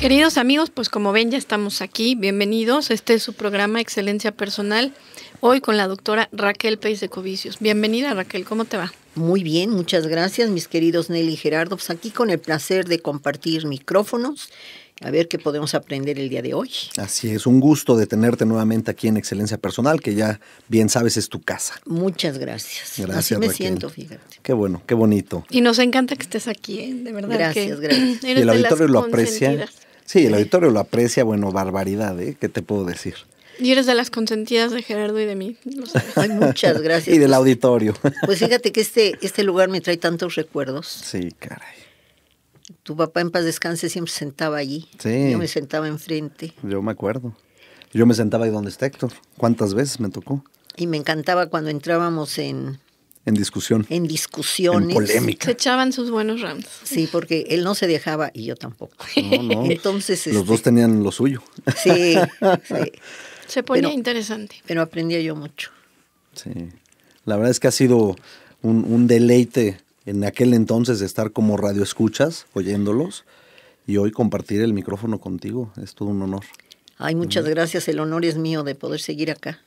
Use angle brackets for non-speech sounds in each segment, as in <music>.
Queridos amigos, pues como ven ya estamos aquí, bienvenidos. Este es su programa Excelencia Personal, hoy con la doctora Raquel Pérez de Covicios. Bienvenida Raquel, ¿cómo te va? Muy bien, muchas gracias mis queridos Nelly y Gerardo, pues aquí con el placer de compartir micrófonos, a ver qué podemos aprender el día de hoy. Así es, un gusto de tenerte nuevamente aquí en Excelencia Personal, que ya bien sabes es tu casa. Muchas gracias. Gracias. Así me siento, fíjate. Qué bueno, qué bonito. Y nos encanta que estés aquí, ¿eh? de verdad. Gracias, gracias. <laughs> y el auditorio lo aprecia Sí, el auditorio lo aprecia, bueno, barbaridad, ¿eh? ¿Qué te puedo decir? Y eres de las consentidas de Gerardo y de mí. <laughs> muchas gracias. y del auditorio. pues fíjate que este, este lugar me trae tantos recuerdos. Sí, caray. Tu papá en paz descanse siempre sentaba allí. Sí. Yo me sentaba enfrente. Yo me acuerdo. Yo me sentaba ahí donde está Héctor. ¿Cuántas veces me tocó? Y me encantaba cuando entrábamos en, en discusión. En discusiones. En Se echaban sus buenos rams. Sí, porque él no se dejaba y yo tampoco. No, no. <laughs> Entonces. Los este dos tenían lo suyo. Sí, <laughs> Se ponía interesante. Pero aprendía yo mucho. Sí. La verdad es que ha sido un, deleite en aquel entonces estar como radio escuchas, oyéndolos, y hoy compartir el micrófono contigo. Es todo un honor. Ay, muchas gracias. El honor es mío de poder seguir acá.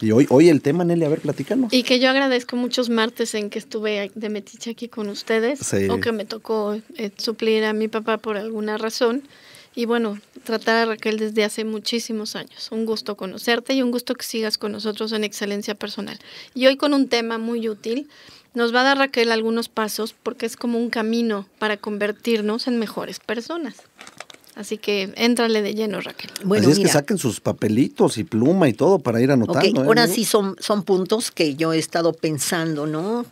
Y hoy, hoy el tema, Nelly, a ver, platícanos. Y que yo agradezco muchos martes en que estuve de metiche aquí con ustedes, o que me tocó eh, suplir a mi papá por alguna razón. Y bueno, tratar a Raquel desde hace muchísimos años. Un gusto conocerte y un gusto que sigas con nosotros en Excelencia Personal. Y hoy con un tema muy útil, nos va a dar Raquel algunos pasos porque es como un camino para convertirnos en mejores personas. Así que éntrale de lleno, Raquel. Bueno, es que saquen sus papelitos y pluma y todo para ir anotando. Okay, ahora ¿eh? sí son, son puntos que yo he estado pensando, ¿no?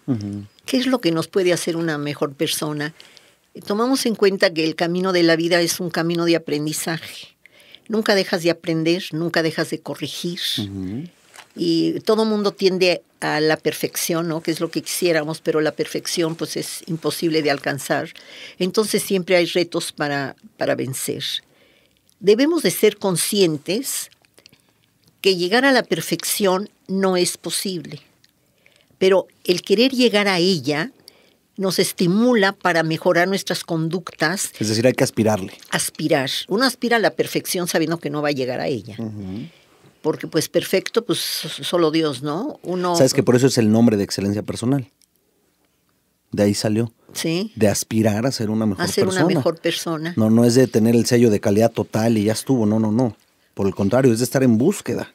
¿Qué es lo que nos puede hacer una mejor persona? Tomamos en cuenta que el camino de la vida es un camino de aprendizaje. Nunca dejas de aprender, nunca dejas de corregir y todo mundo tiende a la perfección, ¿no? Que es lo que quisiéramos, pero la perfección pues es imposible de alcanzar. Entonces siempre hay retos para, para vencer. Debemos de ser conscientes que llegar a la perfección no es posible, pero el querer llegar a ella nos estimula para mejorar nuestras conductas. Es decir, hay que aspirarle. Aspirar. Uno aspira a la perfección sabiendo que no va a llegar a ella porque pues perfecto, pues solo Dios, ¿no? Uno... Sabes que por eso es el nombre de excelencia personal. De ahí salió. Sí. De aspirar a ser una mejor persona. A ser una mejor persona. No, no es de tener el sello de calidad total y ya estuvo, no, no, no. Por el contrario, es de estar en búsqueda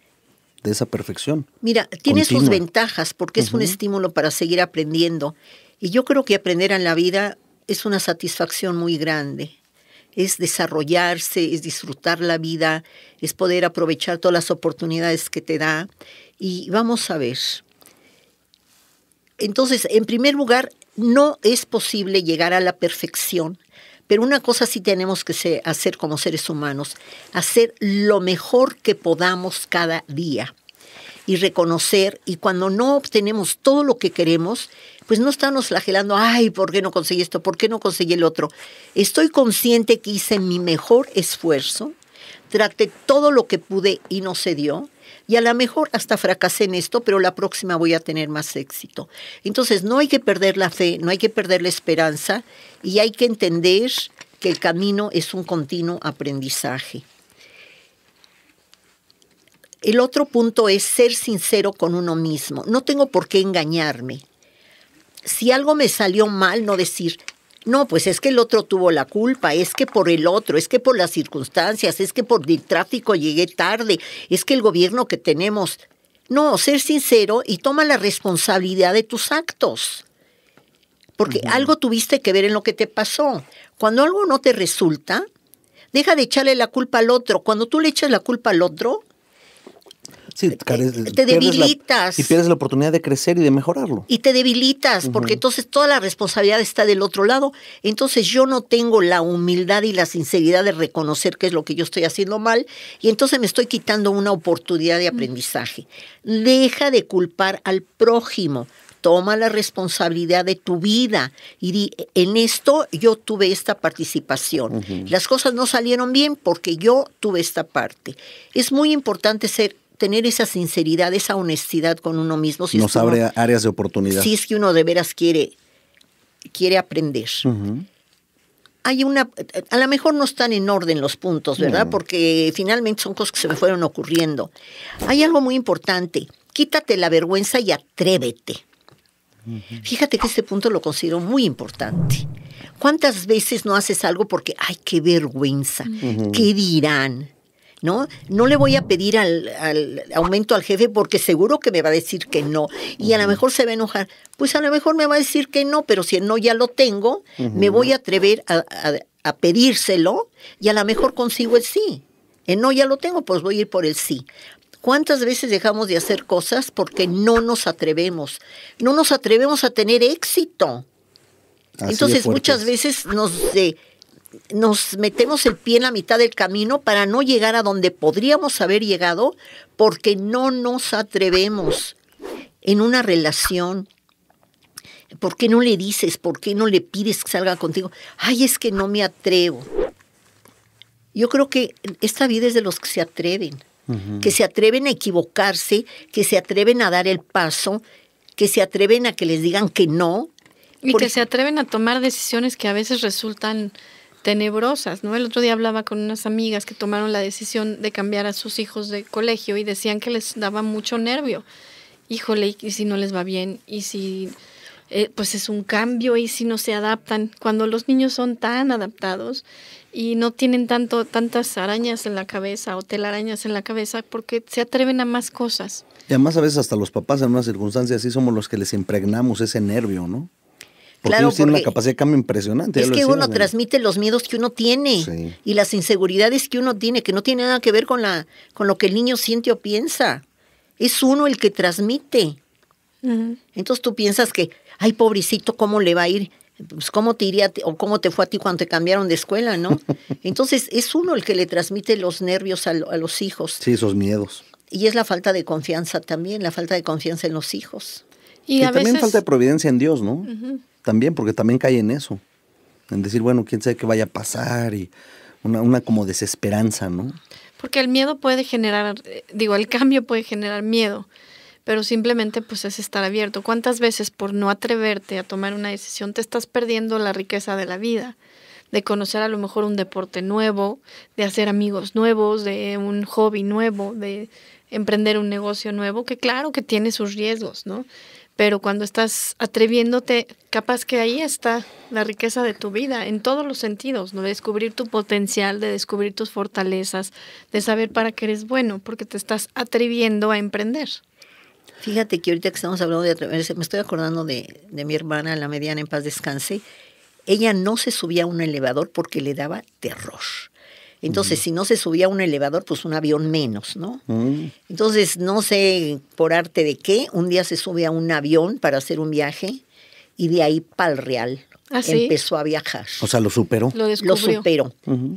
de esa perfección. Mira, tiene sus ventajas porque es un estímulo para seguir aprendiendo. Y yo creo que aprender en la vida es una satisfacción muy grande es desarrollarse, es disfrutar la vida, es poder aprovechar todas las oportunidades que te da. Y vamos a ver. Entonces, en primer lugar, no es posible llegar a la perfección, pero una cosa sí tenemos que hacer como seres humanos, hacer lo mejor que podamos cada día y reconocer, y cuando no obtenemos todo lo que queremos, pues no estamos flagelando, ay, ¿por qué no conseguí esto? ¿Por qué no conseguí el otro? Estoy consciente que hice mi mejor esfuerzo, traté todo lo que pude y no se dio. Y a lo mejor hasta fracasé en esto, pero la próxima voy a tener más éxito. Entonces, no hay que perder la fe, no hay que perder la esperanza y hay que entender que el camino es un continuo aprendizaje. El otro punto es ser sincero con uno mismo. No tengo por qué engañarme si algo me salió mal, no decir, no, pues es que el otro tuvo la culpa, es que por el otro, es que por las circunstancias, es que por el tráfico llegué tarde, es que el gobierno que tenemos. No, ser sincero y toma la responsabilidad de tus actos. Porque algo tuviste que ver en lo que te pasó. Cuando algo no te resulta, deja de echarle la culpa al otro. Cuando tú le echas la culpa al otro, Sí, eh, eh, te debilitas. y pierdes la oportunidad de crecer y de mejorarlo. Y te debilitas, porque entonces toda la responsabilidad está del otro lado. Entonces yo no tengo la humildad y la sinceridad de reconocer qué es lo que yo estoy haciendo mal, y entonces me estoy quitando una oportunidad de mm. aprendizaje. Deja de culpar al prójimo toma la responsabilidad de tu vida y en esto yo tuve esta participación. Las cosas no salieron bien porque yo tuve esta parte. Es muy importante ser tener esa sinceridad, esa honestidad con uno mismo. Si Nos abre áreas de oportunidad. Si es que uno de veras quiere, quiere aprender. Hay una, a lo mejor no están en orden los puntos, ¿verdad? Porque finalmente son cosas que se me fueron ocurriendo. Hay algo muy importante. Quítate la vergüenza y atrévete. Fíjate que este punto lo considero muy importante. ¿Cuántas veces no haces algo porque, ay, qué vergüenza, qué dirán? ¿no? No le voy a pedir al, aumento al jefe porque seguro que me va a decir que no. Y a lo mejor se va a enojar. Pues a lo mejor me va a decir que no, pero si no ya lo tengo, me voy a atrever a, pedírselo y a lo mejor consigo el sí. El no ya lo tengo, pues voy a ir por el sí. ¿Cuántas veces dejamos de hacer cosas porque no nos atrevemos? No nos atrevemos a tener éxito. Entonces muchas veces nos... Eh, nos metemos el pie en la mitad del camino para no llegar a donde podríamos haber llegado porque no nos atrevemos en una relación. ¿Por qué no le dices? ¿Por qué no le pides que salga contigo? Ay, es que no me atrevo. Yo creo que esta vida es de los que se atreven, que se atreven a equivocarse, que se atreven a dar el paso, que se atreven a que les digan que no. Y que se atreven a tomar decisiones que a veces resultan tenebrosas, ¿no? El otro día hablaba con unas amigas que tomaron la decisión de cambiar a sus hijos de colegio y decían que les daba mucho nervio. Híjole, ¿y si no les va bien? ¿Y si eh, pues es un cambio? ¿Y si no se adaptan? Cuando los niños son tan adaptados y no tienen tanto tantas arañas en la cabeza o telarañas en la cabeza porque se atreven a más cosas. Y además a veces hasta los papás en unas circunstancias así somos los que les impregnamos ese nervio, ¿no? Porque claro, una capacidad de cambio impresionante. Es que uno transmite los miedos que uno tiene y las inseguridades que uno tiene, que no tiene nada que ver con, la, con lo que el niño siente o piensa. Es uno el que transmite. Entonces tú piensas que, ay, pobrecito, ¿cómo le va a ir? Pues, ¿Cómo te iría o cómo te fue a ti cuando te cambiaron de escuela, no? <laughs> Entonces es uno el que le transmite los nervios a, los hijos. Sí, esos miedos. Y es la falta de confianza también, la falta de confianza en los hijos. Y, también falta de providencia en Dios, ¿no? también, porque también cae en eso. En decir, bueno, quién sabe qué vaya a pasar y una, una como desesperanza, ¿no? Porque el miedo puede generar, eh, digo, el cambio puede generar miedo, pero simplemente pues es estar abierto. ¿Cuántas veces por no atreverte a tomar una decisión te estás perdiendo la riqueza de la vida? de conocer a lo mejor un deporte nuevo, de hacer amigos nuevos, de un hobby nuevo, de emprender un negocio nuevo, que claro que tiene sus riesgos, ¿no? pero cuando estás atreviéndote, capaz que ahí está la riqueza de tu vida, en todos los sentidos, de descubrir tu potencial, de descubrir tus fortalezas, de saber para qué eres bueno, porque te estás atreviendo a emprender. Fíjate que ahorita que estamos hablando de atreverse, me estoy acordando de mi hermana, la mediana en paz descanse, ella no se subía a un elevador porque le daba terror. Entonces, si no se subía a un elevador, pues un avión menos, ¿no? Mm. Entonces, no sé por arte de qué, un día se sube a un avión para hacer un viaje y de ahí para el Real, Ah, empezó a viajar. O sea, lo superó. Lo, lo superó.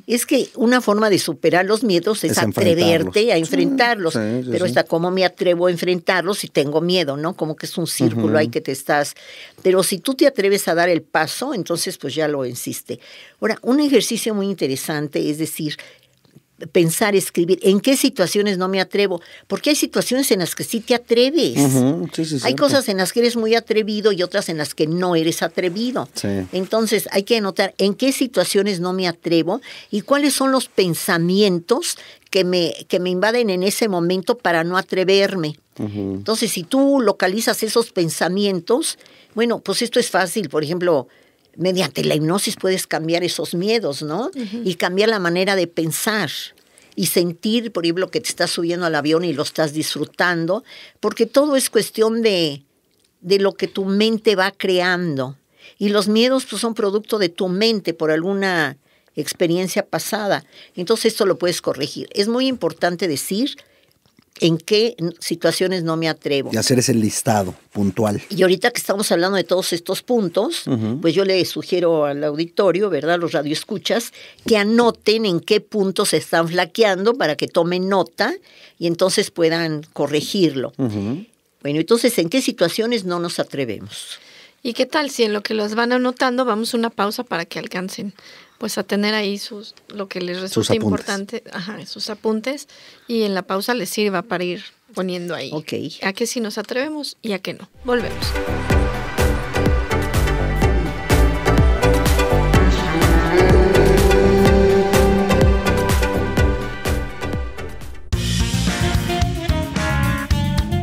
Es que una forma de superar los miedos es, atreverte a enfrentarlos. pero está cómo me atrevo a enfrentarlos si tengo miedo, ¿no? Como que es un círculo ahí que te estás. Pero si tú te atreves a dar el paso, entonces pues ya lo insiste. Ahora, un ejercicio muy interesante es decir, pensar, escribir, en qué situaciones no me atrevo, porque hay situaciones en las que sí te atreves. hay cosas en las que eres muy atrevido y otras en las que no eres atrevido. Entonces hay que anotar en qué situaciones no me atrevo y cuáles son los pensamientos que me, que me invaden en ese momento para no atreverme. Entonces, si tú localizas esos pensamientos, bueno, pues esto es fácil, por ejemplo, mediante la hipnosis puedes cambiar esos miedos, ¿no? Y cambiar la manera de pensar y sentir, por ejemplo, que te estás subiendo al avión y lo estás disfrutando, porque todo es cuestión de, de lo que tu mente va creando. Y los miedos pues, son producto de tu mente por alguna experiencia pasada. Entonces esto lo puedes corregir. Es muy importante decir en qué situaciones no me atrevo. Y hacer ese listado puntual. Y ahorita que estamos hablando de todos estos puntos, pues yo le sugiero al auditorio, ¿verdad? Los radioescuchas, que anoten en qué puntos están flaqueando para que tomen nota y entonces puedan corregirlo. Bueno, entonces, ¿en qué situaciones no nos atrevemos? ¿Y qué tal si en lo que los van anotando vamos a una pausa para que alcancen pues a tener ahí sus lo que les resulta importante, sus apuntes y en la pausa les sirva para ir poniendo ahí. Ok. A que sí nos atrevemos y a que no. Volvemos.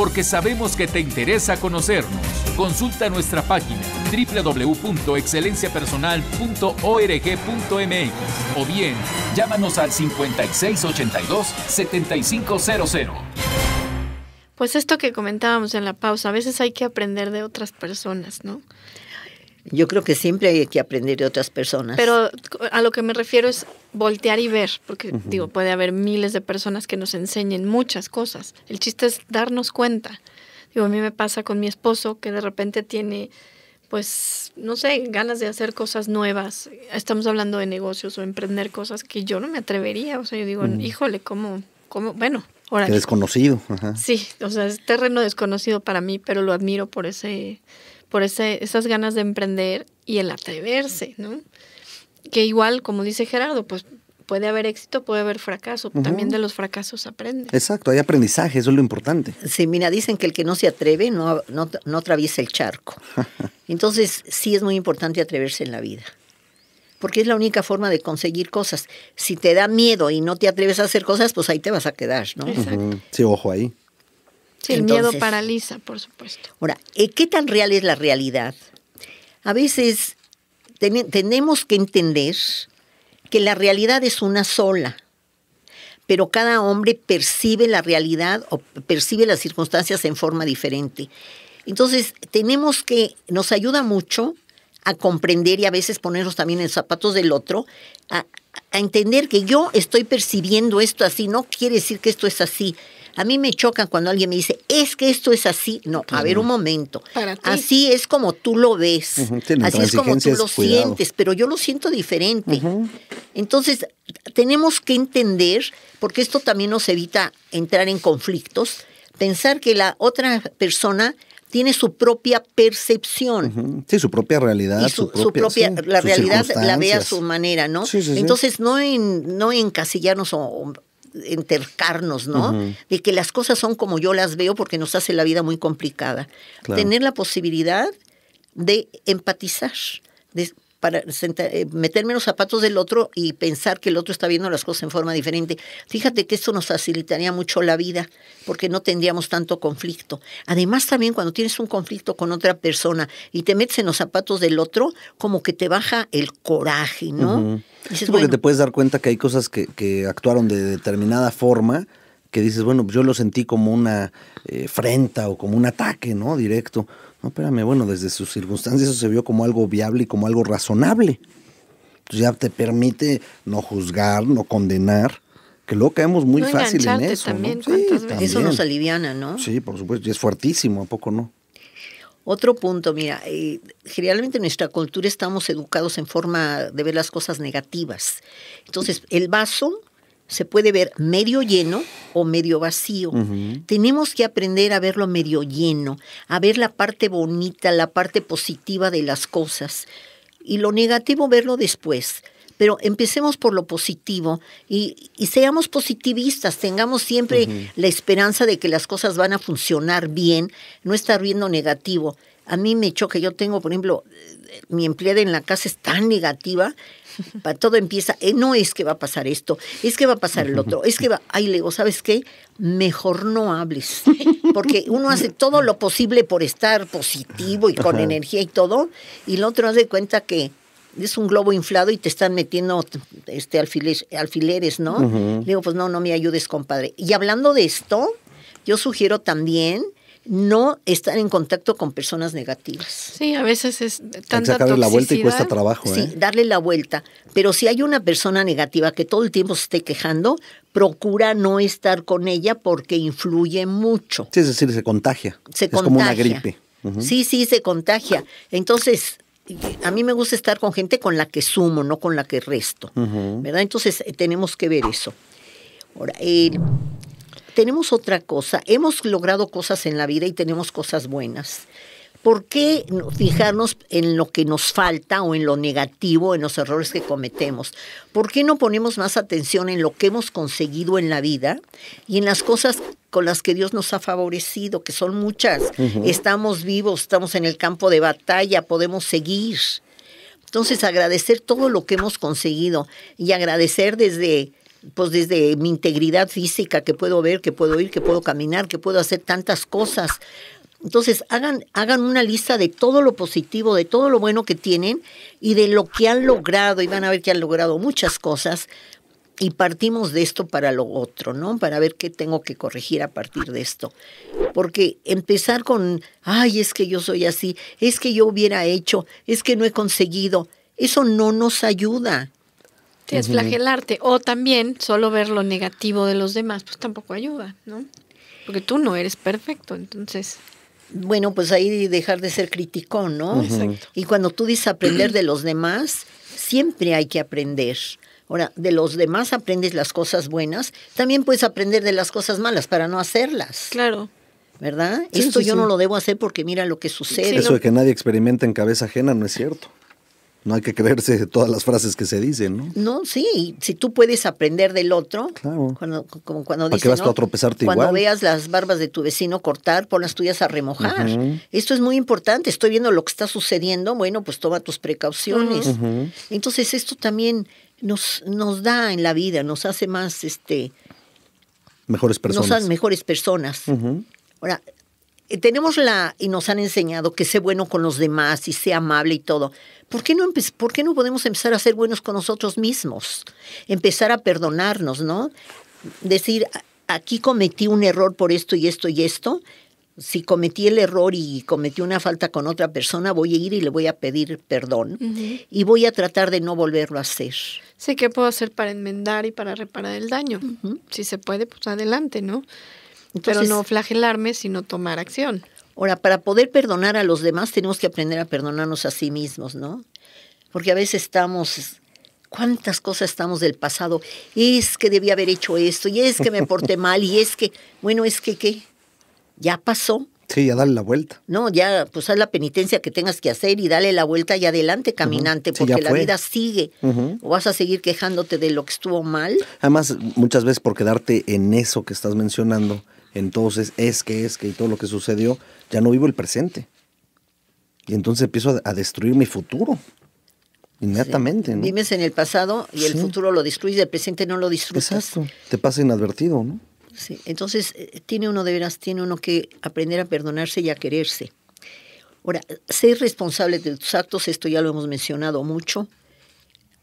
porque sabemos que te interesa conocernos. Consulta nuestra página www.excelenciapersonal.org.mx o bien llámanos al 5682-7500. Pues esto que comentábamos en la pausa, a veces hay que aprender de otras personas, ¿no? Yo creo que siempre hay que aprender de otras personas. Pero a lo que me refiero es voltear y ver, porque digo, puede haber miles de personas que nos enseñen muchas cosas. El chiste es darnos cuenta. Digo, a mí me pasa con mi esposo que de repente tiene, pues, no sé, ganas de hacer cosas nuevas. Estamos hablando de negocios o emprender cosas que yo no me atrevería. O sea, yo digo, híjole, ¿cómo? ¿Cómo? Bueno, ahora. Desconocido. Ajá. Sí, o sea, es terreno desconocido para mí, pero lo admiro por ese por ese, esas ganas de emprender y el atreverse, ¿no? Que igual, como dice Gerardo, pues puede haber éxito, puede haber fracaso. También de los fracasos aprende. Exacto, hay aprendizaje, eso es lo importante. Sí, mira, dicen que el que no se atreve no, no, atraviesa el charco. <laughs> Entonces, sí es muy importante atreverse en la vida. Porque es la única forma de conseguir cosas. Si te da miedo y no te atreves a hacer cosas, pues ahí te vas a quedar, ¿no? Exacto. Sí, ojo ahí el miedo paraliza, por supuesto. Ahora, eh, ¿qué tan real es la realidad? A veces tenemos que entender que la realidad es una sola, pero cada hombre percibe la realidad o percibe las circunstancias en forma diferente. Entonces, tenemos que, nos ayuda mucho a comprender y a veces ponernos también en zapatos del otro, a entender que yo estoy percibiendo esto así, no quiere decir que esto es así, a mí me choca cuando alguien me dice, es que esto es así. No, a ver un momento. así es como tú lo ves. así es como tú lo sientes, pero yo lo siento diferente. Entonces, tenemos que entender, porque esto también nos evita entrar en conflictos, pensar que la otra persona tiene su propia percepción. Sí, su propia realidad. su, propia, la realidad la ve a su manera, ¿no? Sí, Entonces, no en no encasillarnos o, entercarnos, ¿no? De que las cosas son como yo las veo porque nos hace la vida muy complicada. Tener la posibilidad de empatizar, de para eh, meterme en los zapatos del otro y pensar que el otro está viendo las cosas en forma diferente. Fíjate que esto nos facilitaría mucho la vida porque no tendríamos tanto conflicto. Además también cuando tienes un conflicto con otra persona y te metes en los zapatos del otro, como que te baja el coraje, ¿no? Es porque te puedes dar cuenta que hay cosas que, actuaron de determinada forma que dices, bueno, pues yo lo sentí como una eh, afrenta o como un ataque, ¿no? Directo. No, espérame, bueno, desde sus circunstancias eso se vio como algo viable y como algo razonable. Entonces ya te permite no juzgar, no condenar, que luego caemos muy fácil en eso. También, Eso nos aliviana, ¿no? Sí, por supuesto, y es fuertísimo, ¿a poco no? Otro punto, mira, eh, generalmente en nuestra cultura estamos educados en forma de ver las cosas negativas. Entonces, el vaso se puede ver medio lleno o medio vacío. Tenemos que aprender a verlo medio lleno, a ver la parte bonita, la parte positiva de las cosas y lo negativo verlo después. Pero empecemos por lo positivo y, seamos positivistas, tengamos siempre la esperanza de que las cosas van a funcionar bien, no estar viendo negativo a mí me choca. Yo tengo, por ejemplo, mi empleada en la casa es tan negativa, para todo empieza, eh, no es que va a pasar esto, es que va a pasar el otro, es que va, ay, le digo, ¿sabes qué? Mejor no hables, porque uno hace todo lo posible por estar positivo y con energía y todo, y el otro hace cuenta que es un globo inflado y te están metiendo este alfileres, ¿no? Le Digo, pues no, no me ayudes, compadre. Y hablando de esto, yo sugiero también no estar en contacto con personas negativas. Sí, a veces es tan darle la vuelta y cuesta trabajo. ¿eh? Sí, darle la vuelta. Pero si hay una persona negativa que todo el tiempo se esté quejando, procura no estar con ella porque influye mucho. Sí, es decir, se contagia. Se es contagia. como una gripe. Sí, sí, se contagia. Entonces, a mí me gusta estar con gente con la que sumo, no con la que resto. ¿Verdad? Entonces, eh, tenemos que ver eso. Ahora, el tenemos otra cosa. Hemos logrado cosas en la vida y tenemos cosas buenas. ¿Por qué fijarnos en lo que nos falta o en lo negativo, en los errores que cometemos? ¿Por qué no ponemos más atención en lo que hemos conseguido en la vida y en las cosas con las que Dios nos ha favorecido, que son muchas? Estamos vivos, estamos en el campo de batalla, podemos seguir. Entonces, agradecer todo lo que hemos conseguido y agradecer desde pues desde mi integridad física, que puedo ver, que puedo ir, que puedo caminar, que puedo hacer tantas cosas. Entonces, hagan, hagan una lista de todo lo positivo, de todo lo bueno que tienen y de lo que han logrado, y van a ver que han logrado muchas cosas, y partimos de esto para lo otro, ¿no? Para ver qué tengo que corregir a partir de esto. Porque empezar con, ay, es que yo soy así, es que yo hubiera hecho, es que no he conseguido, eso no nos ayuda es flagelarte. O también solo ver lo negativo de los demás, pues tampoco ayuda, ¿no? Porque tú no eres perfecto, entonces. Bueno, pues ahí dejar de ser criticón, ¿no? Exacto. Y cuando tú dices aprender de los demás, siempre hay que aprender. Ahora, de los demás aprendes las cosas buenas, también puedes aprender de las cosas malas para no hacerlas. Claro. ¿Verdad? Esto yo no lo debo hacer porque mira lo que sucede. Eso de que nadie experimenta en cabeza ajena no es cierto. No hay que creerse todas las frases que se dicen, ¿no? No, sí, si tú puedes aprender del otro, claro. cuando, como cuando vas a tropezarte cuando veas las barbas de tu vecino cortar, pon las tuyas a remojar. Esto es muy importante, estoy viendo lo que está sucediendo, bueno, pues toma tus precauciones. Entonces esto también nos, nos da en la vida, nos hace más, este... Mejores personas. Nos hace mejores personas. Ahora, eh, tenemos la, y nos han enseñado que sé bueno con los demás y sea amable y todo. ¿Por qué, no ¿Por qué no podemos empezar a ser buenos con nosotros mismos? Empezar a perdonarnos, ¿no? Decir, aquí cometí un error por esto y esto y esto. Si cometí el error y cometí una falta con otra persona, voy a ir y le voy a pedir perdón y voy a tratar de no volverlo a hacer. Sí, ¿qué puedo hacer para enmendar y para reparar el daño? Si se puede, pues adelante, ¿no? Pero no flagelarme, sino tomar acción. Ahora, para poder perdonar a los demás tenemos que aprender a perdonarnos a sí mismos, ¿no? Porque a veces estamos, cuántas cosas estamos del pasado, es que debía haber hecho esto, y es que me porté <laughs> mal, y es que, bueno, es que qué, ya pasó. Sí, ya dale la vuelta. No, ya, pues haz la penitencia que tengas que hacer y dale la vuelta y adelante, caminante, porque la vida sigue. O vas a seguir quejándote de lo que estuvo mal. Además, muchas veces por quedarte en eso que estás mencionando, entonces es que, es que y todo lo que sucedió, ya no vivo el presente. Y entonces empiezo a, destruir mi futuro. Inmediatamente, Vives en el pasado y el futuro lo destruyes, el presente no lo destruyes. Exacto. Te pasa inadvertido, ¿no? Sí. Entonces, eh, tiene uno de veras, tiene uno que aprender a perdonarse y a quererse. Ahora, ser responsable de tus actos, esto ya lo hemos mencionado mucho.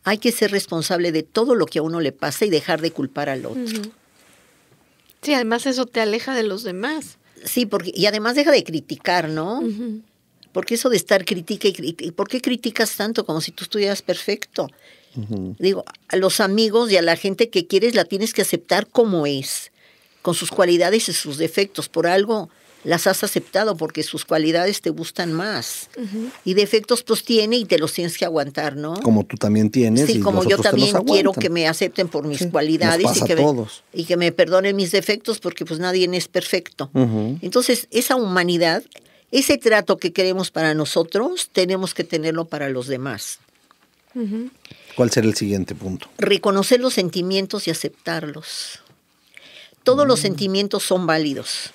Hay que ser responsable de todo lo que a uno le pasa y dejar de culpar al otro y además eso te aleja de los demás. Sí, porque, y además deja de criticar, ¿no? Porque eso de estar crítica, y ¿por qué criticas tanto como si tú estuvieras perfecto? Digo, a los amigos y a la gente que quieres la tienes que aceptar como es, con sus cualidades y sus defectos. Por algo las has aceptado porque sus cualidades te gustan más. Y defectos pues tiene y te los tienes que aguantar, ¿no? Como tú también tienes. Sí, y como yo también quiero que me acepten por mis cualidades y que, me, y, que Me, perdonen mis defectos porque pues nadie es perfecto. Entonces, esa humanidad, ese trato que queremos para nosotros, tenemos que tenerlo para los demás. ¿Cuál será el siguiente punto? Reconocer los sentimientos y aceptarlos. Todos los mm. sentimientos son válidos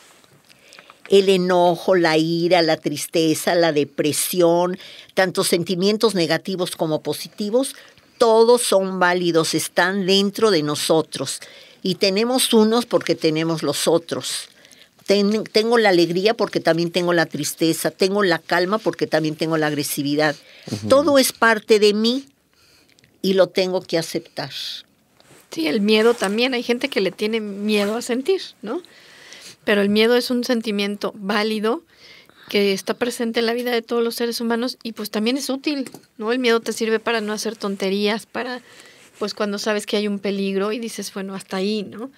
el enojo, la ira, la tristeza, la depresión, tanto sentimientos negativos como positivos, todos son válidos, están dentro de nosotros. Y tenemos unos porque tenemos los otros. tengo la alegría porque también tengo la tristeza, tengo la calma porque también tengo la agresividad. Todo es parte de mí y lo tengo que aceptar. Sí, el miedo también. Hay gente que le tiene miedo a sentir, ¿no? Pero el miedo es un sentimiento válido que está presente en la vida de todos los seres humanos y pues también es útil, ¿no? El miedo te sirve para no hacer tonterías, para pues cuando sabes que hay un peligro y dices, bueno, hasta ahí, ¿no?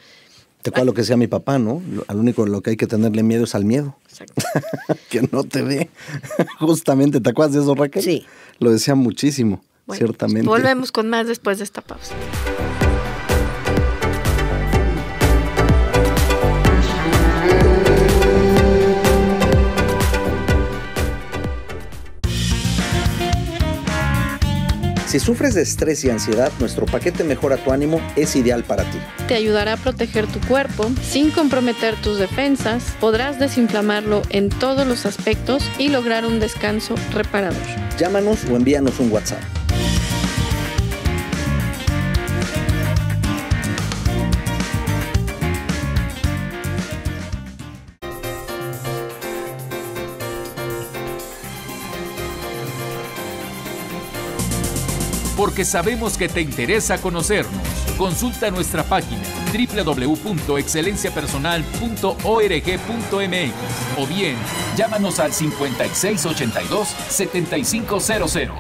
Te acuerdas lo que decía mi papá, ¿no? Al único lo que hay que tenerle miedo es al miedo. Exacto. <laughs> que no te dé. <laughs> Justamente, ¿te acuerdas de eso, Raquel? Sí. Lo decía muchísimo, pues, ciertamente. volvemos con más después de esta pausa. Si sufres de estrés y ansiedad, nuestro paquete Mejora tu ánimo es ideal para ti. Te ayudará a proteger tu cuerpo sin comprometer tus defensas, podrás desinflamarlo en todos los aspectos y lograr un descanso reparador. Llámanos o envíanos un WhatsApp. porque sabemos que te interesa conocernos. Consulta nuestra página www.excelenciapersonal.org.mx o bien llámanos al 5682-7500.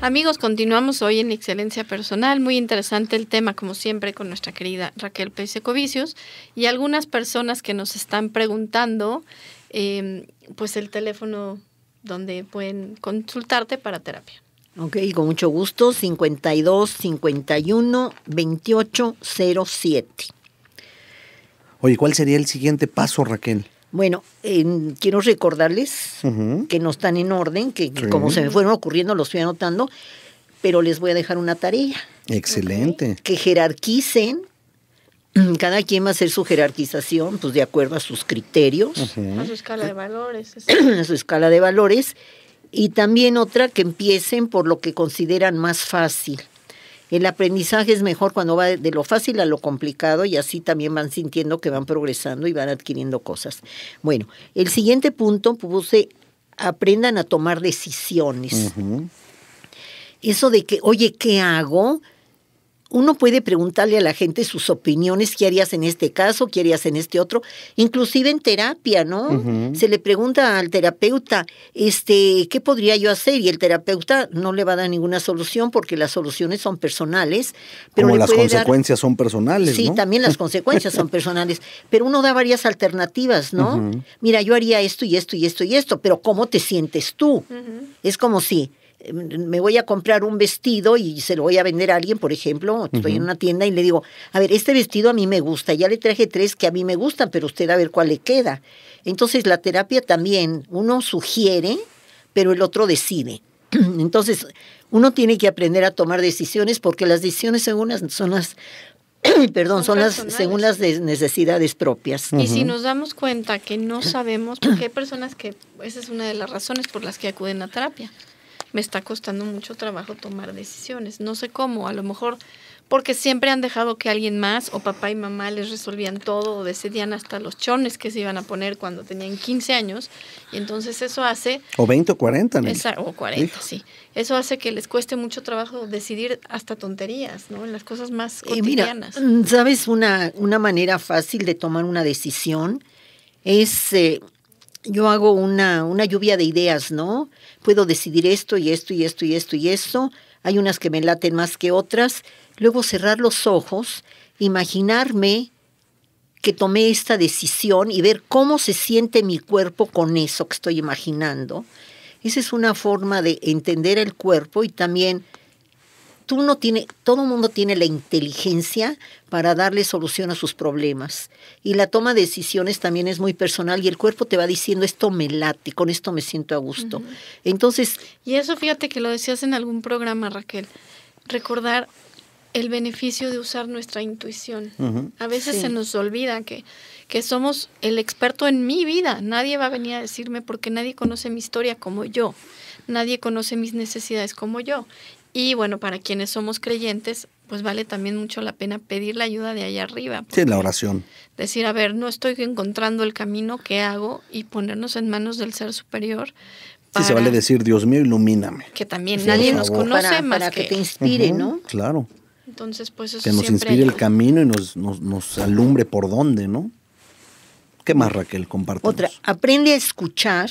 Amigos, continuamos hoy en Excelencia Personal. Muy interesante el tema, como siempre, con nuestra querida Raquel Pérez Y algunas personas que nos están preguntando, eh, pues el teléfono donde pueden consultarte para terapia. Ok, con mucho gusto, 52 51 28 Oye, ¿cuál sería el siguiente paso, Raquel? Bueno, quiero recordarles que no están en orden, que, como se me fueron ocurriendo los fui anotando, pero les voy a dejar una tarea. Excelente. Que jerarquicen, <clears throat> cada quien va a hacer su jerarquización, pues de acuerdo a sus criterios. A su escala de valores. <clears throat> a su escala de valores y también otra que empiecen por lo que consideran más fácil. El aprendizaje es mejor cuando va de lo fácil a lo complicado y así también van sintiendo que van progresando y van adquiriendo cosas. Bueno, el siguiente punto puse pues, aprendan a tomar decisiones. Eso de que, oye, ¿qué hago? uno puede preguntarle a la gente sus opiniones, qué harías en este caso, qué harías en este otro, inclusive en terapia, ¿no? Se le pregunta al terapeuta, este, ¿qué podría yo hacer? Y el terapeuta no le va a dar ninguna solución porque las soluciones son personales. Pero Como las consecuencias son personales. Sí, también las <laughs> consecuencias son personales, pero uno da varias alternativas, ¿no? Mira, yo haría esto y esto y esto y esto, pero ¿cómo te sientes tú? Es como si Mm, me voy a comprar un vestido y se lo voy a vender a alguien, por ejemplo, estoy en una tienda y le digo, a ver, este vestido a mí me gusta, ya le traje tres que a mí me gustan, pero usted a ver cuál le queda. Entonces la terapia también, uno sugiere, pero el otro decide. <clears throat> Entonces uno tiene que aprender a tomar decisiones porque las decisiones según las, son las... <clears throat> perdón, son, las según las necesidades propias. Y si nos damos cuenta que no sabemos, porque hay personas que esa es una de las razones por las que acuden a terapia, me está costando mucho trabajo tomar decisiones. No sé cómo, a lo mejor porque siempre han dejado que alguien más o papá y mamá les resolvían todo o decidían hasta los chones que se iban a poner cuando tenían 15 años y entonces eso hace... O 20 o 40, ¿no? o 40, sí. Eso hace que les cueste mucho trabajo decidir hasta tonterías, ¿no? En las cosas más eh, cotidianas. Mm, ¿sabes una, una manera fácil de tomar una decisión? Es... Eh, yo hago una, una lluvia de ideas, ¿no? Puedo decidir esto y esto y esto y esto y esto. Hay unas que me laten más que otras. Luego cerrar los ojos, imaginarme que tomé esta decisión y ver cómo se siente mi cuerpo con eso que estoy imaginando. Esa es una forma de entender el cuerpo y también tú no tiene, todo el mundo tiene la inteligencia para darle solución a sus problemas. Y la toma de decisiones también es muy personal y el cuerpo te va diciendo esto me late, con esto me siento a gusto. Entonces... Y eso fíjate que lo decías en algún programa, Raquel, recordar el beneficio de usar nuestra intuición. A veces se nos olvida que, que somos el experto en mi vida. Nadie va a venir a decirme porque nadie conoce mi historia como yo. Nadie conoce mis necesidades como yo. Y bueno, para quienes somos creyentes, pues vale también mucho la pena pedir la ayuda de allá arriba. Sí, la oración. Decir, a ver, no estoy encontrando el camino ¿qué hago y ponernos en manos del ser superior. Para, sí, se vale decir, Dios mío, ilumíname. Que también nadie nos conoce para, más para que, te inspire, ¿no? Claro. Entonces, pues eso Que nos inspire el camino y nos, nos, nos alumbre por dónde, ¿no? ¿Qué más, Raquel? Compartimos. Otra, aprende a escuchar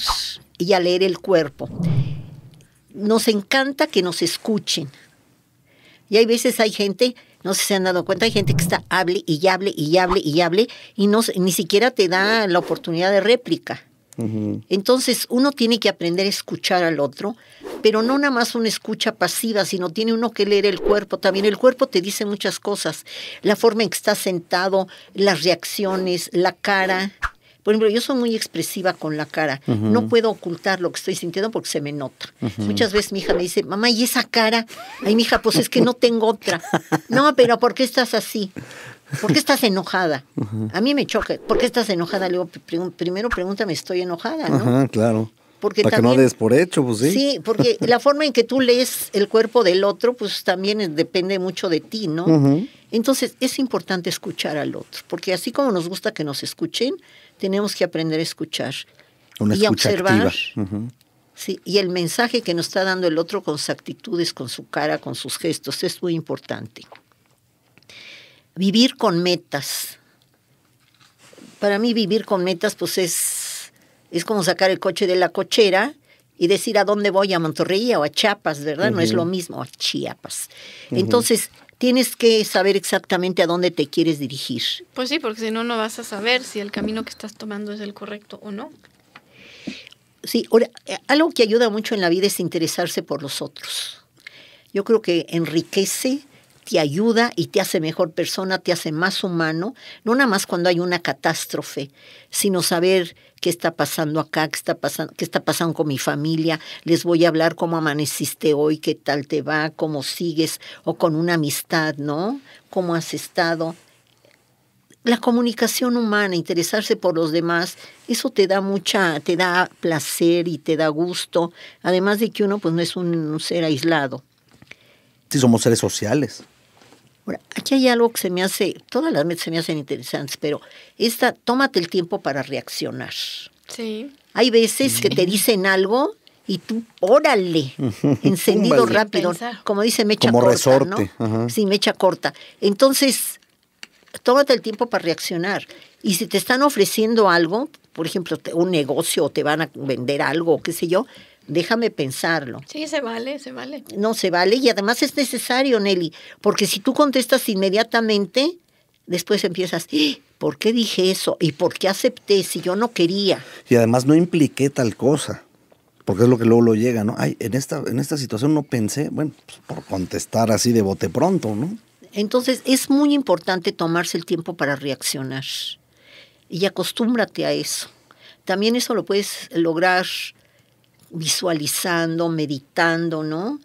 y a leer el cuerpo nos encanta que nos escuchen. Y hay veces hay gente, no sé si se han dado cuenta, hay gente que está hable y hable y hable y hable y no, ni siquiera te da la oportunidad de réplica. Entonces uno tiene que aprender a escuchar al otro, pero no nada más una escucha pasiva, sino tiene uno que leer el cuerpo. También el cuerpo te dice muchas cosas, la forma en que estás sentado, las reacciones, la cara, por ejemplo, yo soy muy expresiva con la cara. No puedo ocultar lo que estoy sintiendo porque se me nota. Muchas veces mi hija me dice, mamá, ¿y esa cara? Ay, mi hija, pues es que no tengo otra. <laughs> no, pero ¿por qué estás así? ¿Por qué estás enojada? A mí me choca. ¿Por qué estás enojada? Le primero pregúntame, estoy enojada, claro. Porque Para que no des por hecho, pues sí. Sí, porque <laughs> la forma en que tú lees el cuerpo del otro, pues también depende mucho de ti, ¿no? Entonces, es importante escuchar al otro, porque así como nos gusta que nos escuchen, tenemos que aprender a escuchar y escucha observar. y el mensaje que nos está dando el otro con sus actitudes, con su cara, con sus gestos, es muy importante. Vivir con metas. Para mí vivir con metas pues es, es como sacar el coche de la cochera y decir a dónde voy, a Monterrey o a Chiapas, ¿verdad? No es lo mismo, a Chiapas. Entonces, tienes que saber exactamente a dónde te quieres dirigir. Pues sí, porque si no, no vas a saber si el camino que estás tomando es el correcto o no. Sí, ahora, eh, algo que ayuda mucho en la vida es interesarse por los otros. Yo creo que enriquece te ayuda y te hace mejor persona, te hace más humano, no nada más cuando hay una catástrofe, sino saber qué está pasando acá, qué está pasando, qué está pasando con mi familia, les voy a hablar cómo amaneciste hoy, qué tal te va, cómo sigues, o con una amistad, ¿no? ¿Cómo has estado? La comunicación humana, interesarse por los demás, eso te da mucha, te da placer y te da gusto, además de que uno pues no es un ser aislado. Sí, somos seres sociales aquí hay algo que se me hace, todas las metas se me hacen interesantes, pero esta, tómate el tiempo para reaccionar. Sí. Hay veces que te dicen algo y tú, órale, <laughs> encendido rápido, como dice mecha corta, resorte. ¿no? Sí, mecha corta. Entonces, tómate el tiempo para reaccionar. Y si te están ofreciendo algo, por ejemplo, un negocio o te van a vender algo, qué sé yo, déjame pensarlo. Sí, se vale, se vale. No, se vale y además es necesario, Nelly, porque si tú contestas inmediatamente, después empiezas, ¡Ah! ¿por qué dije eso? ¿Y por qué acepté si yo no quería? Y además no impliqué tal cosa, porque es lo que luego lo llega, ¿no? Ay, en esta, en esta situación no pensé, bueno, pues por contestar así de bote pronto, ¿no? Entonces es muy importante tomarse el tiempo para reaccionar y acostúmbrate a eso. También eso lo puedes lograr visualizando, meditando, ¿no?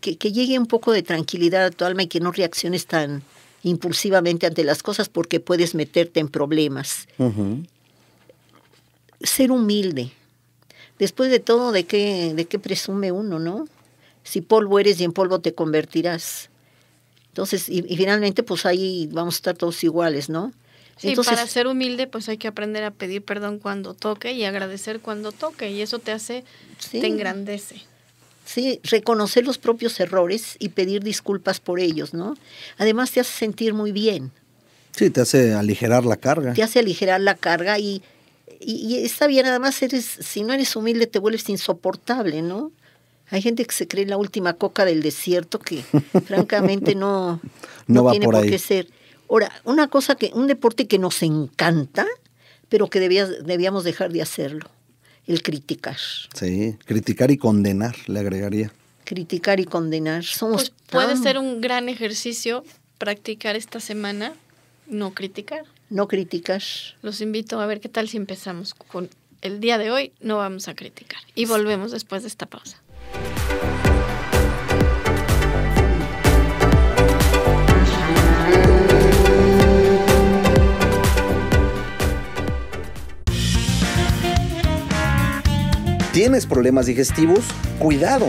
Que, llegue un poco de tranquilidad a tu alma y que no reacciones tan impulsivamente ante las cosas porque puedes meterte en problemas. Ser humilde. Después de todo, ¿de qué, ¿de qué presume uno, no? Si polvo eres y en polvo te convertirás. Entonces, y, y finalmente, pues ahí vamos a estar todos iguales, ¿no? Sí, para ser humilde, pues hay que aprender a pedir perdón cuando toque y agradecer cuando toque, y eso te hace, te engrandece. Sí, reconocer los propios errores y pedir disculpas por ellos, ¿no? Además te hace sentir muy bien. Sí, te hace aligerar la carga. Te hace aligerar la carga y, y, está bien, además eres, si no eres humilde te vuelves insoportable, ¿no? Hay gente que se cree en la última coca del desierto que <laughs> francamente no, no, va por, ahí. Ahora, una cosa que, un deporte que nos encanta, pero que debíamos dejar de hacerlo, el criticar. Sí, criticar y condenar, le agregaría. Criticar y condenar. Somos pues, puede ser un gran ejercicio practicar esta semana, no criticar. No criticar. Los invito a ver qué tal si empezamos con el día de hoy, no vamos a criticar. Y volvemos después de esta pausa. ¿Tienes problemas digestivos? Cuidado.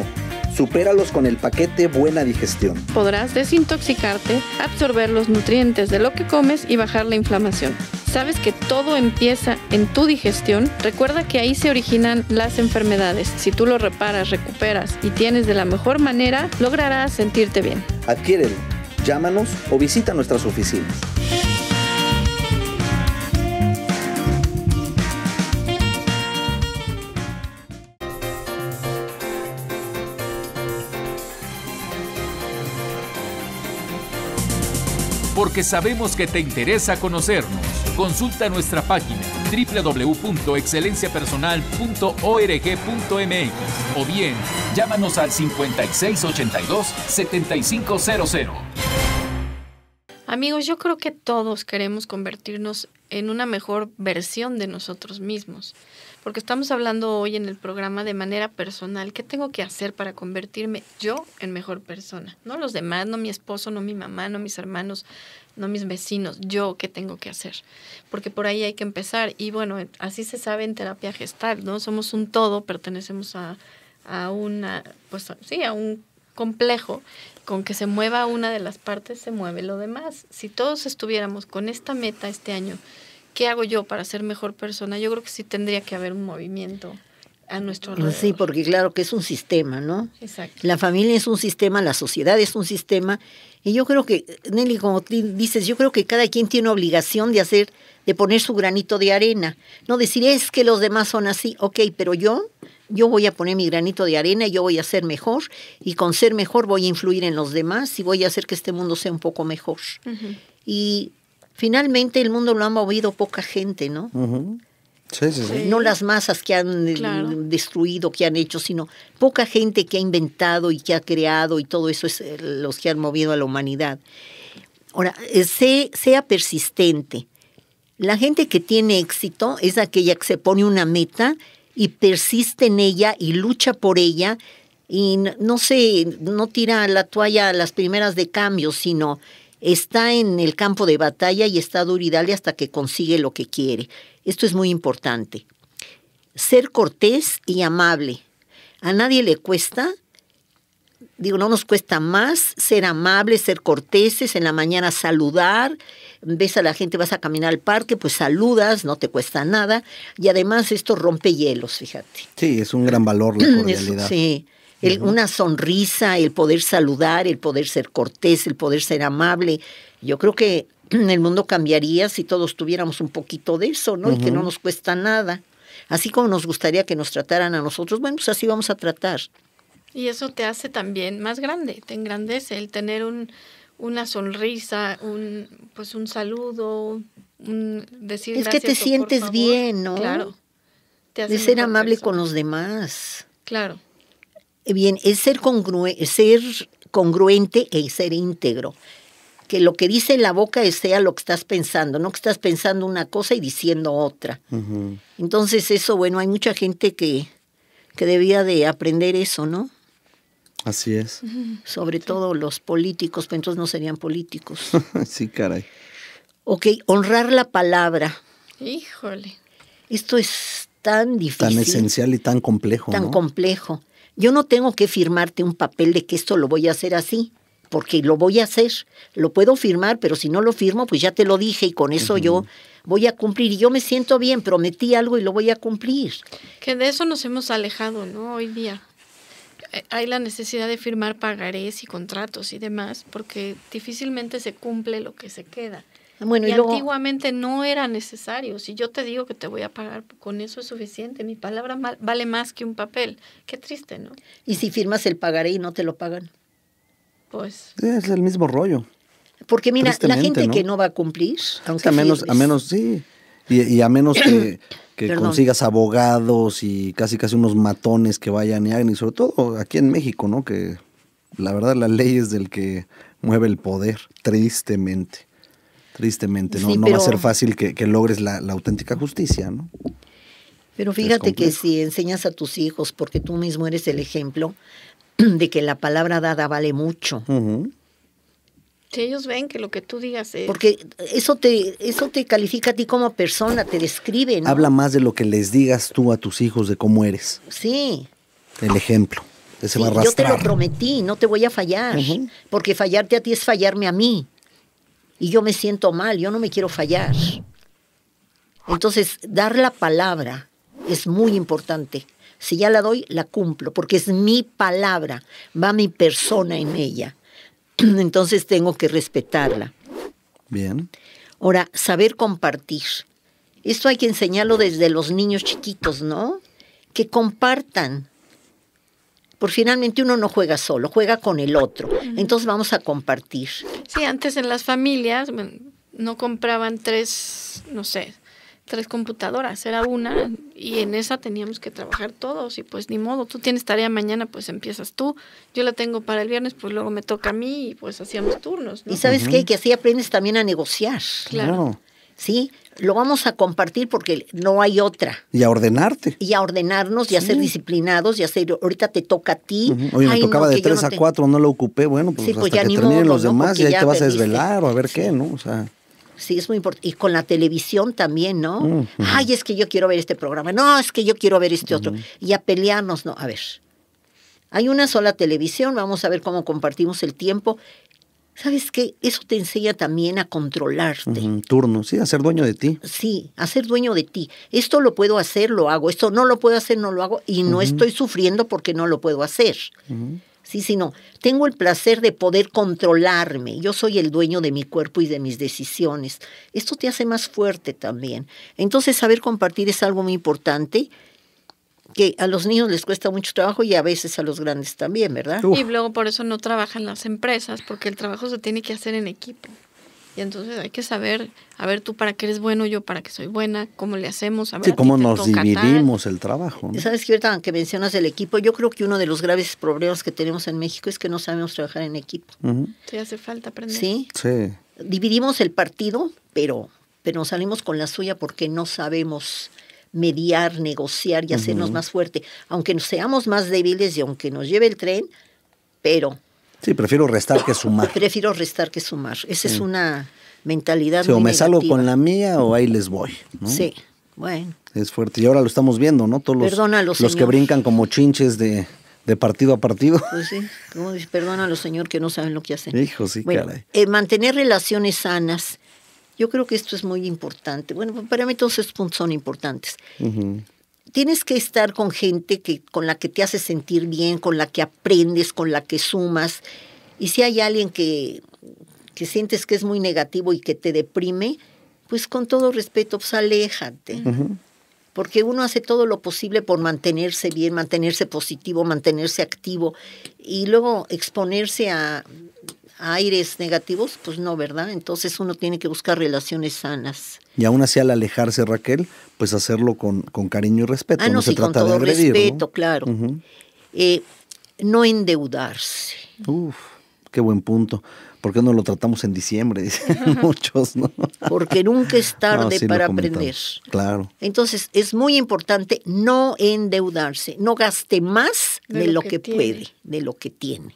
Supéralos con el paquete Buena Digestión. Podrás desintoxicarte, absorber los nutrientes de lo que comes y bajar la inflamación. ¿Sabes que todo empieza en tu digestión? Recuerda que ahí se originan las enfermedades. Si tú lo reparas, recuperas y tienes de la mejor manera, lograrás sentirte bien. Adquiérelo, llámanos o visita nuestras oficinas. porque sabemos que te interesa conocernos. Consulta nuestra página www.excelenciapersonal.org.mx o bien llámanos al 5682-7500. Amigos, yo creo que todos queremos convertirnos en una mejor versión de nosotros mismos porque estamos hablando hoy en el programa de manera personal, ¿qué tengo que hacer para convertirme yo en mejor persona? No los demás, no mi esposo, no mi mamá, no mis hermanos, no mis vecinos, yo qué tengo que hacer, porque por ahí hay que empezar. Y bueno, así se sabe en terapia gestal, ¿no? Somos un todo, pertenecemos a, a una, pues sí, a un complejo, con que se mueva una de las partes, se mueve lo demás. Si todos estuviéramos con esta meta este año ¿qué hago yo para ser mejor persona? Yo creo que sí tendría que haber un movimiento a nuestro lado. Pues sí, porque claro que es un sistema, ¿no? Exacto. La familia es un sistema, la sociedad es un sistema, y yo creo que, Nelly, como dices, yo creo que cada quien tiene obligación de hacer, de poner su granito de arena, no decir es que los demás son así, ok, pero yo, yo voy a poner mi granito de arena, y yo voy a ser mejor, y con ser mejor voy a influir en los demás y voy a hacer que este mundo sea un poco mejor. Y Finalmente el mundo lo ha movido poca gente, ¿no? sí, sí, sí. No las masas que han eh, destruido, que han hecho, sino poca gente que ha inventado y que ha creado y todo eso es eh, los que han movido a la humanidad. Ahora, eh, sea persistente. La gente que tiene éxito es aquella que se pone una meta y persiste en ella y lucha por ella y no se, no tira la toalla a las primeras de cambio, sino está en el campo de batalla y está duro y hasta que consigue lo que quiere. Esto es muy importante. Ser cortés y amable. A nadie le cuesta, digo, no nos cuesta más ser amables, ser corteses, en la mañana saludar, ves a la gente, vas a caminar al parque, pues saludas, no te cuesta nada. Y además esto rompe hielos, fíjate. Sí, es un gran valor la <clears throat> cordialidad. sí una sonrisa, el poder saludar, el poder ser cortés, el poder ser amable. Yo creo que <clears throat> el mundo cambiaría si todos tuviéramos un poquito de eso, ¿no? Y que no nos cuesta nada. Así como nos gustaría que nos trataran a nosotros, bueno, pues así vamos a tratar. Y eso te hace también más grande, te engrandece el tener un, una sonrisa, un pues un saludo, un decir Es que te sientes bien, ¿no? Claro. Te de ser amable con los demás. Claro. Bien, es ser, congruente, ser congruente y e ser íntegro. Que lo que dice en la boca sea lo que estás pensando, no que estás pensando una cosa y diciendo otra. Entonces eso, bueno, hay mucha gente que, que debía de aprender eso, ¿no? Así es. Sobre todo los políticos, pero pues, entonces no serían políticos. <laughs> sí, caray. Ok, honrar la palabra. Híjole. Esto es tan difícil. Tan esencial y tan complejo. Tan complejo. Yo no tengo que firmarte un papel de que esto lo voy a hacer así, porque lo voy a hacer. Lo puedo firmar, pero si no lo firmo, pues ya te lo dije y con eso yo voy a cumplir. Y yo me siento bien, prometí algo y lo voy a cumplir. Que de eso nos hemos alejado, ¿no? Hoy día. Eh, hay la necesidad de firmar pagarés y contratos y demás, porque difícilmente se cumple lo que se queda y, antiguamente no era necesario. Si yo te digo que te voy a pagar, con eso es suficiente. Mi palabra vale más que un papel. Qué triste, ¿no? Y si firmas el pagaré y no te lo pagan. Pues. Es el mismo rollo. Porque mira, la gente que no va a cumplir, a menos, a menos sí, y, a menos que, <coughs> consigas abogados y casi casi unos matones que vayan y hagan, y sobre todo aquí en México, ¿no? Que la verdad la ley es del que mueve el poder, tristemente. Tristemente, ¿no? no va a ser fácil que, logres la, auténtica justicia, ¿no? Pero fíjate que si enseñas a tus hijos, porque tú mismo eres el ejemplo, <clears throat> de que la palabra dada vale mucho. Si ellos ven que lo que tú digas es... Porque eso te, eso te califica a ti como persona, te describe, Habla más de lo que les digas tú a tus hijos de cómo eres. Sí. El ejemplo. Ese yo te lo prometí, no te voy a fallar, porque fallarte a ti es fallarme a mí y yo me siento mal, yo no me quiero fallar. Entonces, dar la palabra es muy importante. Si ya la doy, la cumplo, porque es mi palabra, va mi persona en ella. <clears throat> Entonces tengo que respetarla. Bien. Ahora, saber compartir. Esto hay que enseñarlo desde los niños chiquitos, ¿no? Que compartan, porque finalmente uno no juega solo, juega con el otro. Entonces vamos a compartir. Sí, antes en las familias no compraban tres, no sé, tres computadoras, era una y en esa teníamos que trabajar todos y pues ni modo, tú tienes tarea mañana, pues empiezas tú, yo la tengo para el viernes, pues luego me toca a mí y pues hacíamos turnos. Y sabes qué, que así aprendes también a negociar. Claro. ¿Sí? lo vamos a compartir porque no hay otra. Y a ordenarte. Y a ordenarnos y a ser disciplinados y a ser, ahorita te toca a ti. Oye, me tocaba de tres a cuatro, no lo ocupé, bueno, pues, sí, pues ya que terminen los demás y ahí te vas a desvelar o a ver qué, ¿no? O sea... Sí, es muy importante. Y con la televisión también, ¿no? Ay, es que yo quiero ver este programa. No, es que yo quiero ver este otro. Y a pelearnos, no. A ver, hay una sola televisión, vamos a ver cómo compartimos el tiempo ¿Sabes qué? Eso te enseña también a controlarte. Un turno, sí, a ser dueño de ti. Sí, a ser dueño de ti. Esto lo puedo hacer, lo hago. Esto no lo puedo hacer, no lo hago. Y no estoy sufriendo porque no lo puedo hacer. Sí, sino tengo el placer de poder controlarme. Yo soy el dueño de mi cuerpo y de mis decisiones. Esto te hace más fuerte también. Entonces, saber compartir es algo muy importante que a los niños les cuesta mucho trabajo y a veces a los grandes también, ¿verdad? Y luego por eso no trabajan las empresas, porque el trabajo se tiene que hacer en equipo. Y entonces hay que saber, a ver tú para qué eres bueno, yo para qué soy buena, cómo le hacemos, a ver, cómo nos dividimos el trabajo. Sabes que que mencionas el equipo, yo creo que uno de los graves problemas que tenemos en México es que no sabemos trabajar en equipo. Sí, hace falta aprender. Sí. Sí. Dividimos el partido, pero pero nos salimos con la suya porque no sabemos mediar, negociar y hacernos más fuerte, aunque seamos más débiles y aunque nos lleve el tren, pero... Sí, prefiero restar que sumar. Prefiero restar que sumar. Esa es una mentalidad. Sí, o me salgo con la mía o ahí les voy. Sí, bueno. Es fuerte. Y ahora lo estamos viendo, ¿no? Todos los, los que brincan como chinches de, de partido a partido. Pues sí, como dice, señor, que no saben lo que hacen. Hijo, sí, bueno, eh, mantener relaciones sanas yo creo que esto es muy importante. Bueno, para mí todos estos puntos son importantes. Tienes que estar con gente que, con la que te hace sentir bien, con la que aprendes, con la que sumas. Y si hay alguien que, sientes que es muy negativo y que te deprime, pues con todo respeto, pues aléjate. Porque uno hace todo lo posible por mantenerse bien, mantenerse positivo, mantenerse activo y luego exponerse a aires negativos, pues no, ¿verdad? Entonces uno tiene que buscar relaciones sanas. Y aún así al alejarse, Raquel, pues hacerlo con, cariño y respeto. Ah, no, se trata con todo de respeto, claro. Eh, no endeudarse. Uf, qué buen punto. ¿Por qué no lo tratamos en diciembre? <laughs> Dicen <laughs> muchos, ¿no? Porque nunca es tarde para aprender. Claro. Entonces, es muy importante no endeudarse, no gaste más de, lo, que, que puede, de lo que tiene.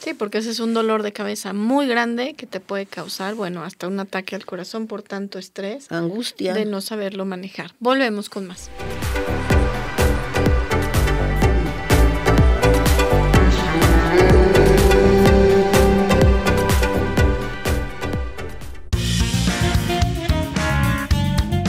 Sí, porque ese es un dolor de cabeza muy grande que te puede causar, bueno, hasta un ataque al corazón por tanto estrés. Angustia. De no saberlo manejar. Volvemos con más.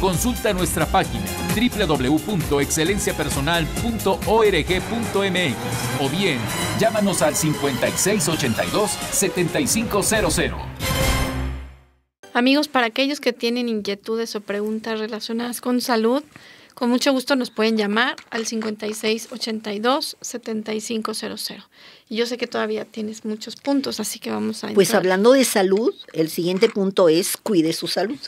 Consulta nuestra página www.excelenciapersonal.org.mx o bien llámanos al 5682-7500. Amigos, para aquellos que tienen inquietudes o preguntas relacionadas con salud, con mucho gusto nos pueden llamar al 5682-7500. Y yo sé que todavía tienes muchos puntos, así que vamos a... Pues hablando de salud, el siguiente punto es cuide su salud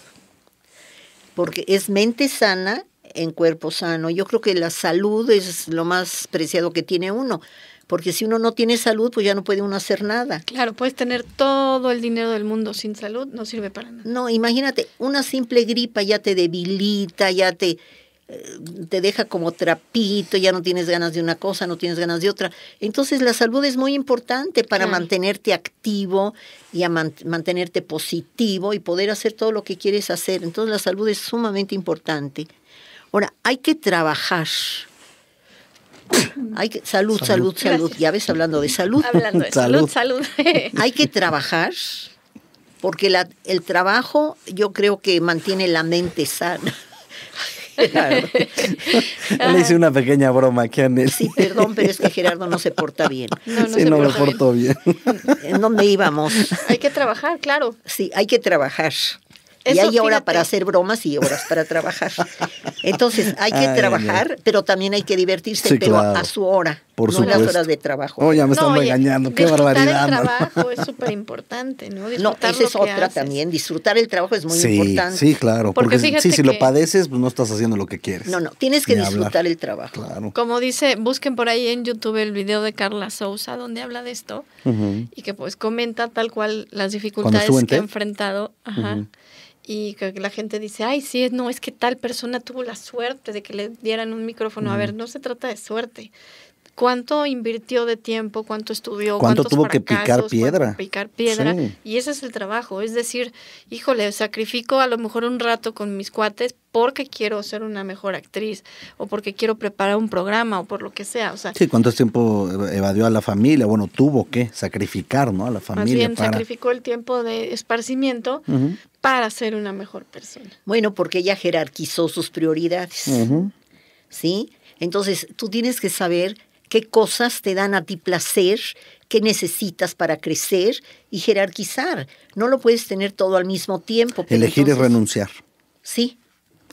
porque es mente sana en cuerpo sano. Yo creo que la salud es lo más preciado que tiene uno, porque si uno no tiene salud, pues ya no puede uno hacer nada. Claro, puedes tener todo el dinero del mundo sin salud, no sirve para nada. No, imagínate, una simple gripa ya te debilita, ya te eh, te deja como trapito, ya no tienes ganas de una cosa, no tienes ganas de otra. Entonces la salud es muy importante para mantenerte activo y a mantenerte positivo y poder hacer todo lo que quieres hacer. Entonces la salud es sumamente importante. Ahora, hay que trabajar. hay salud, salud, salud. Ya ves, hablando de salud. Hablando de <laughs> salud, salud. <laughs> hay que trabajar porque el trabajo yo creo que mantiene la mente sana. <laughs> Le hice una pequeña broma aquí a Sí, perdón, pero es que Gerardo no se porta bien. No, sí, se no me bien. ¿En dónde íbamos. Hay que trabajar, claro. Sí, hay que trabajar y hay hora para hacer bromas y horas para trabajar. <laughs> Entonces, hay que trabajar, pero también hay que divertirse, pero a su hora, Por no las horas de trabajo. Oh, ya me están engañando, qué barbaridad. El trabajo es súper importante, ¿no? Disfrutar no, esa es otra también, disfrutar el trabajo es muy importante. Sí, claro, porque, si lo padeces, pues no estás haciendo lo que quieres. No, no, tienes que disfrutar el trabajo. Claro. Como dice, busquen por ahí en YouTube el video de Carla Sousa donde habla de esto y que pues comenta tal cual las dificultades que ha enfrentado. Ajá y que la gente dice, ay, sí, no, es que tal persona tuvo la suerte de que le dieran un micrófono. A ver, no se trata de suerte, cuánto invirtió de tiempo, cuánto estudió, cuánto tuvo que picar piedra. Picar piedra. Y ese es el trabajo. Es decir, híjole, sacrifico a lo mejor un rato con mis cuates porque quiero ser una mejor actriz o porque quiero preparar un programa o por lo que sea. O sea sí, cuánto tiempo evadió a la familia. Bueno, tuvo que sacrificar ¿no? a la familia. Más bien, sacrificó el tiempo de esparcimiento para ser una mejor persona. Bueno, porque ella jerarquizó sus prioridades. ¿Sí? Entonces, tú tienes que saber qué cosas te dan a ti placer, qué necesitas para crecer y jerarquizar. No lo puedes tener todo al mismo tiempo. Elegir es y renunciar. Sí.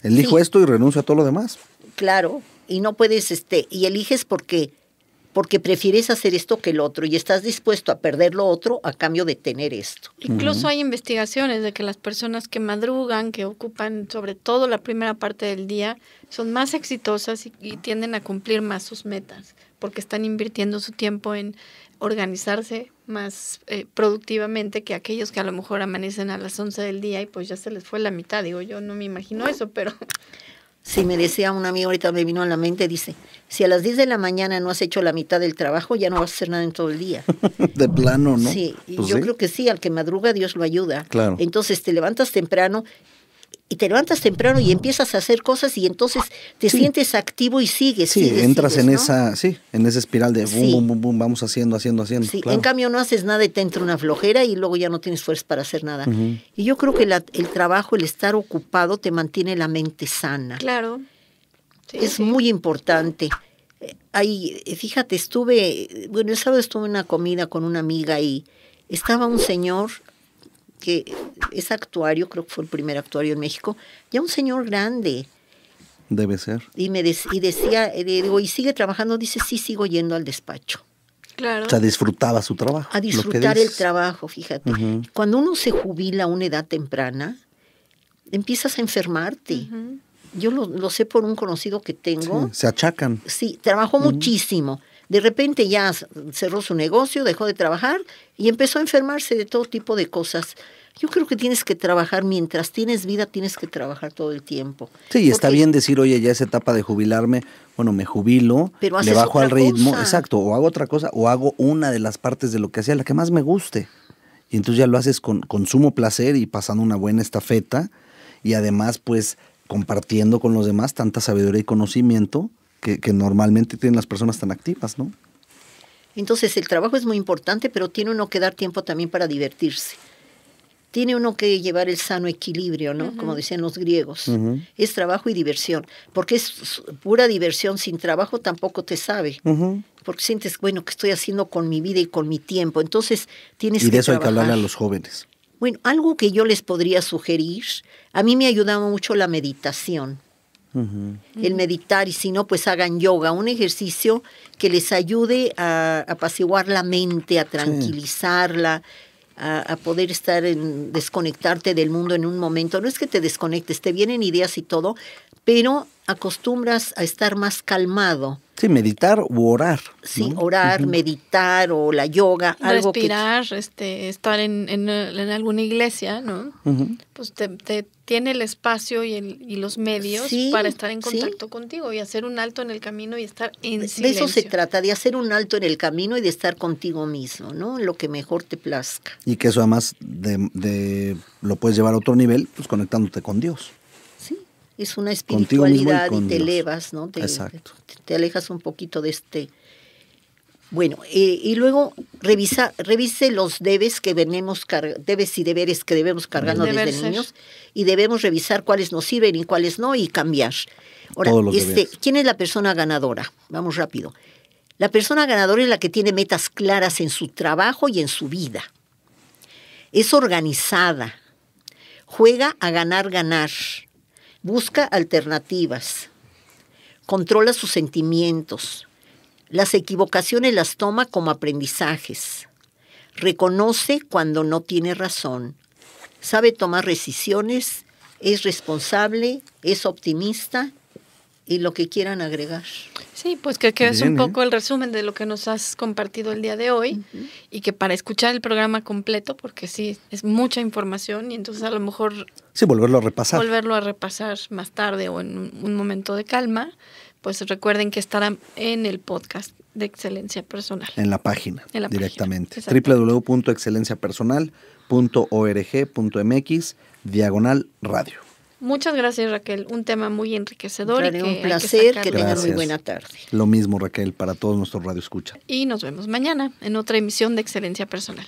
Elijo esto y renuncio a todo lo demás. Claro, y no puedes, este, y eliges porque, porque prefieres hacer esto que el otro y estás dispuesto a perder lo otro a cambio de tener esto. Incluso hay investigaciones de que las personas que madrugan, que ocupan sobre todo la primera parte del día, son más exitosas y tienden a cumplir más sus metas porque están invirtiendo su tiempo en organizarse más eh, productivamente que aquellos que a lo mejor amanecen a las 11 del día y pues ya se les fue la mitad. Digo, yo no me imagino eso, pero... Sí, me decía un amigo, ahorita me vino a la mente, dice, si a las 10 de la mañana no has hecho la mitad del trabajo, ya no vas a hacer nada en todo el día. <laughs> de plano, ¿no? Sí, pues yo creo que sí, al que madruga Dios lo ayuda. Claro. Entonces te levantas temprano y te levantas temprano y empiezas a hacer cosas y entonces te sientes activo y sigues. Sí, entras en esa, sí, en esa espiral de boom, boom, boom, boom, vamos haciendo, haciendo, haciendo. Sí. En cambio no haces nada y te entra una flojera y luego ya no tienes fuerza para hacer nada. Y yo creo que el trabajo, el estar ocupado, te mantiene la mente sana. Claro. es muy importante. Ahí, fíjate, estuve, bueno, el sábado estuve en una comida con una amiga y estaba un señor que es actuario, creo que fue el primer actuario en México, ya un señor grande. Debe ser. Y me decía, eh, digo, y sigue trabajando, dice, sí, sigo yendo al despacho. Claro. O sea, disfrutaba su trabajo. A disfrutar el trabajo, fíjate. Cuando uno se jubila a una edad temprana, empiezas a enfermarte. Yo lo, lo, sé por un conocido que tengo. se achacan. Sí, trabajó muchísimo. De repente ya cerró su negocio, dejó de trabajar y empezó a enfermarse de todo tipo de cosas. Yo creo que tienes que trabajar mientras tienes vida, tienes que trabajar todo el tiempo. Sí, está bien decir, oye, ya es etapa de jubilarme, bueno, me jubilo, pero le bajo al ritmo, exacto, o hago otra cosa, o hago una de las partes de lo que hacía, la que más me guste. Y entonces ya lo haces con sumo placer y pasando una buena estafeta, y además, pues, compartiendo con los demás tanta sabiduría y conocimiento que, normalmente tienen las personas tan activas, ¿no? Entonces el trabajo es muy importante, pero tiene uno que dar tiempo también para divertirse. Tiene uno que llevar el sano equilibrio, ¿no? Como decían los griegos. Es trabajo y diversión. Porque es pura diversión sin trabajo tampoco te sabe. Porque sientes, bueno, ¿qué estoy haciendo con mi vida y con mi tiempo? Entonces tienes que. Y de eso hay que hablarle a los jóvenes. Bueno, algo que yo les podría sugerir, a mí me ayudaba mucho la meditación. El meditar y si no, pues hagan yoga, un ejercicio que les ayude a apaciguar la mente, a tranquilizarla, a, poder estar en desconectarte del mundo en un momento. No es que te desconectes, te vienen ideas y todo, pero acostumbras a estar más calmado. Sí, meditar o orar. Sí, orar, meditar o la yoga, algo Respirar, que... este, estar en, alguna iglesia, ¿no? Pues te tiene el espacio y, el, y los medios para estar en contacto contigo y hacer un alto en el camino y estar en silencio. De eso se trata, de hacer un alto en el camino y de estar contigo mismo, ¿no? lo que mejor te plazca. Y que eso además de, de, lo puedes llevar a otro nivel, pues conectándote con Dios. Sí, es una espiritualidad y, te elevas, ¿no? te alejas un poquito de este bueno, eh, y luego revise los debes que venimos debes y deberes que debemos cargando desde niños y debemos revisar cuáles nos sirven y cuáles no y cambiar. Ahora, este, ¿quién es la persona ganadora? Vamos rápido. La persona ganadora es la que tiene metas claras en su trabajo y en su vida. Es organizada. Juega a ganar, ganar. Busca alternativas. Controla sus sentimientos las equivocaciones las toma como aprendizajes. Reconoce cuando no tiene razón. Sabe tomar decisiones, es responsable, es optimista y lo que quieran agregar. Sí, pues que, que es un ¿eh? poco el resumen de lo que nos has compartido el día de hoy y que para escuchar el programa completo, porque sí, es mucha información y entonces a lo mejor... Sí, volverlo a repasar. Volverlo a repasar más tarde o en un momento de calma pues recuerden que estarán en el podcast de Excelencia Personal. En la página, en la directamente. www.excelenciapersonal.org.mx, diagonal radio. Muchas gracias Raquel, un tema muy enriquecedor. y que un placer, que, que muy buena tarde. Lo mismo Raquel, para todos nuestros escucha Y nos vemos mañana en otra emisión de Excelencia Personal.